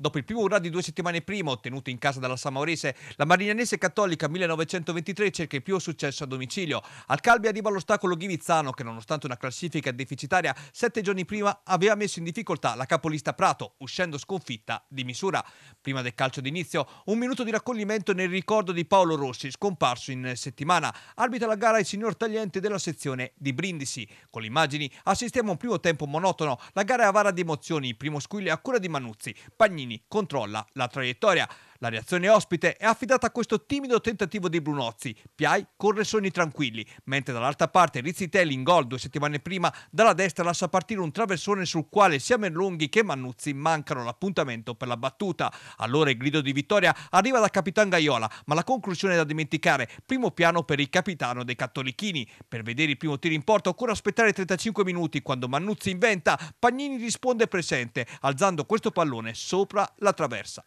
Dopo il primo grado di due settimane prima, ottenuto in casa dalla Samaurese, la Marignanese Cattolica 1923 cerca il più successo a domicilio. Al Calbi arriva l'ostacolo Ghivizzano, che nonostante una classifica deficitaria, sette giorni prima aveva messo in difficoltà la capolista Prato, uscendo sconfitta di misura. Prima del calcio d'inizio, un minuto di raccoglimento nel ricordo di Paolo Rossi, scomparso in settimana. Arbita la gara il signor Tagliente della sezione di Brindisi. Con le immagini assistiamo a un primo tempo monotono, la gara è avara di emozioni, il primo squillo a cura di Manuzzi. Pagnini Mancini controlla la traiettoria. La reazione ospite è affidata a questo timido tentativo di Brunozzi. Piai corre sogni tranquilli, mentre dall'altra parte Rizzitelli in gol due settimane prima dalla destra lascia partire un traversone sul quale sia Merlunghi che Mannuzzi mancano l'appuntamento per la battuta. Allora il grido di vittoria arriva da Capitan Gaiola, ma la conclusione è da dimenticare. Primo piano per il capitano dei cattolichini. Per vedere il primo tiro in porta occorre aspettare 35 minuti quando Mannuzzi inventa, Pagnini risponde presente, alzando questo pallone sopra la traversa.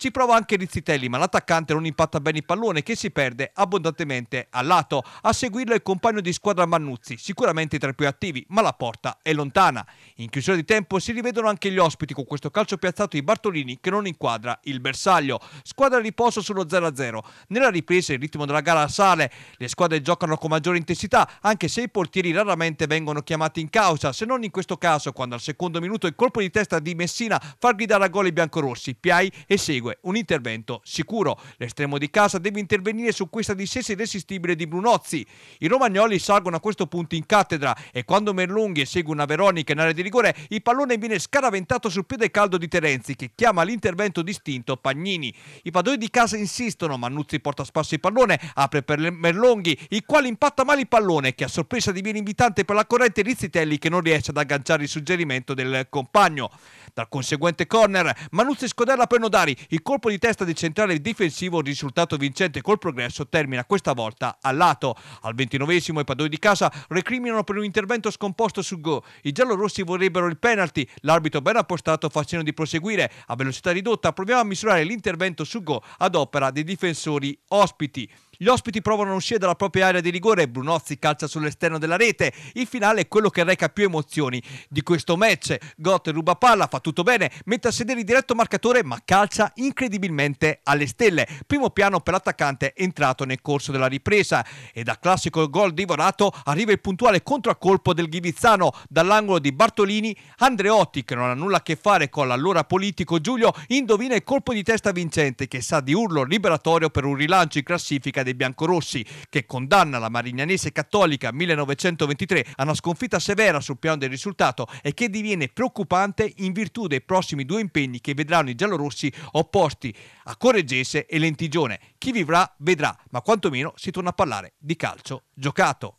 Ci prova anche Rizzitelli, ma l'attaccante non impatta bene il pallone che si perde abbondantemente a lato. A seguirlo il compagno di squadra Mannuzzi, sicuramente tra i più attivi, ma la porta è lontana. In chiusura di tempo si rivedono anche gli ospiti con questo calcio piazzato di Bartolini che non inquadra il bersaglio. Squadra a riposo sullo 0-0. Nella ripresa il ritmo della gara sale, le squadre giocano con maggiore intensità, anche se i portieri raramente vengono chiamati in causa, se non in questo caso quando al secondo minuto il colpo di testa di Messina fa gridare a gol i biancorossi. Piai e esegue consegue un intervento sicuro. L'estremo di casa deve intervenire su questa discesa irresistibile di Brunozzi. I romagnoli salgono a questo punto in cattedra e quando Merlunghi esegue una Veronica in area di rigore, il pallone viene scaraventato sul piede caldo di Terenzi che chiama l'intervento distinto Pagnini. I padroni di casa insistono, Mannuzzi porta a spasso il pallone, apre per Merlonghi, il quale impatta male il pallone che a sorpresa diviene invitante per la corrente Rizzitelli che non riesce ad agganciare il suggerimento del compagno. Dal conseguente corner, Manuzzi scodella per Nodari, il colpo di testa del centrale difensivo risultato vincente col progresso termina questa volta a lato. Al ventinovesimo i padroni di casa recriminano per un intervento scomposto su go. I giallorossi vorrebbero il penalty. L'arbitro ben appostato fa segno di proseguire. A velocità ridotta proviamo a misurare l'intervento su go ad opera dei difensori ospiti. Gli ospiti provano a uscire dalla propria area di rigore Brunozzi calcia sull'esterno della rete. Il finale è quello che reca più emozioni di questo match. Gotte ruba palla, fa tutto bene, mette a sedere il diretto marcatore ma calcia incredibilmente alle stelle. Primo piano per l'attaccante entrato nel corso della ripresa e da classico gol divorato arriva il puntuale contraccolpo del Ghivizzano dall'angolo di Bartolini. Andreotti, che non ha nulla a che fare con l'allora politico Giulio, indovina il colpo di testa vincente che sa di urlo liberatorio per un rilancio in classifica dei biancorossi che condanna la Marignanese Cattolica 1923 a una sconfitta severa sul piano del risultato e che diviene preoccupante in virtù dei prossimi due impegni che vedranno i giallorossi opposti a Correggese e Lentigione. Chi vivrà vedrà, ma quantomeno si torna a parlare di calcio giocato.